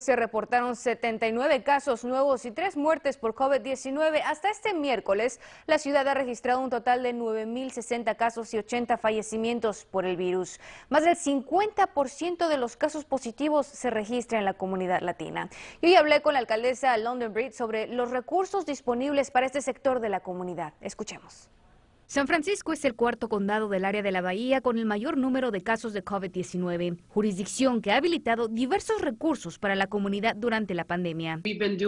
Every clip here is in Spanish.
Se reportaron 79 casos nuevos y tres muertes por COVID-19. Hasta este miércoles, la ciudad ha registrado un total de 9.060 casos y 80 fallecimientos por el virus. Más del 50% de los casos positivos se registra en la comunidad latina. Y hablé con la alcaldesa London Bridge sobre los recursos disponibles para este sector de la comunidad. Escuchemos. San Francisco es el cuarto condado del área de la Bahía con el mayor número de casos de COVID-19, jurisdicción que ha habilitado diversos recursos para la comunidad durante la pandemia. La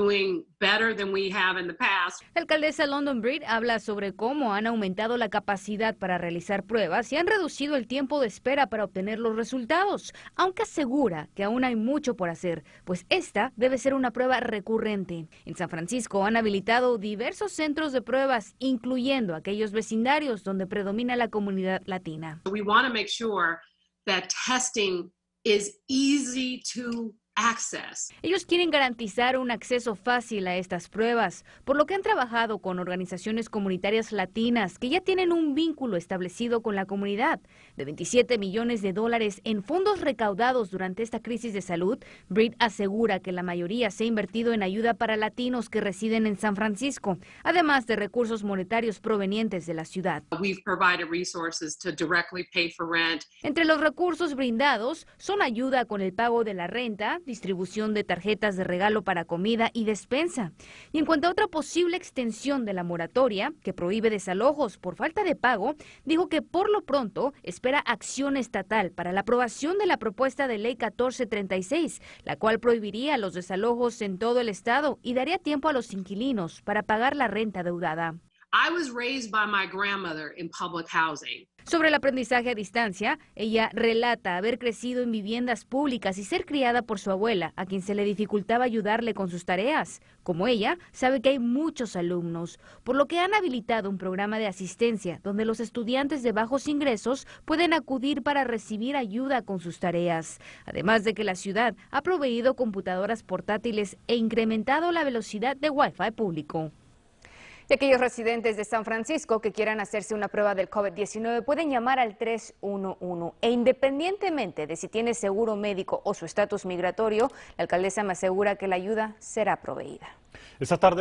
alcaldesa London Breed habla sobre cómo han aumentado la capacidad para realizar pruebas y han reducido el tiempo de espera para obtener los resultados, aunque asegura que aún hay mucho por hacer, pues esta debe ser una prueba recurrente. En San Francisco han habilitado diversos centros de pruebas, incluyendo aquellos vecindarios donde predomina la comunidad latina. We want to make sure that testing is easy to access. Ellos quieren garantizar un acceso fácil a estas pruebas, por lo que han trabajado con organizaciones comunitarias latinas que ya tienen un vínculo establecido con la comunidad. De 27 millones de dólares en fondos recaudados durante esta crisis de salud, Britt asegura que la mayoría se ha invertido en ayuda para latinos que residen en San Francisco, además de recursos monetarios provenientes de la ciudad. Entre los recursos brindados son ayuda con el pago de la renta, distribución de tarjetas de regalo para comida y despensa. Y en cuanto a otra posible extensión de la moratoria, que prohíbe desalojos por falta de pago, dijo que por lo pronto espera acción estatal para la aprobación de la propuesta de ley 1436, la cual prohibiría los desalojos en todo el estado y daría tiempo a los inquilinos para pagar la renta deudada. Sobre el aprendizaje a distancia, ella relata haber crecido en viviendas públicas y ser criada por su abuela, a quien se le dificultaba ayudarle con sus tareas. Como ella, sabe que hay muchos alumnos, por lo que han habilitado un programa de asistencia donde los estudiantes de bajos ingresos pueden acudir para recibir ayuda con sus tareas. Además de que la ciudad ha proveído computadoras portátiles e incrementado la velocidad de Wi-Fi público. Y aquellos residentes de San Francisco que quieran hacerse una prueba del COVID-19 pueden llamar al 311 e independientemente de si tiene seguro médico o su estatus migratorio, la alcaldesa me asegura que la ayuda será proveída. Esta tarde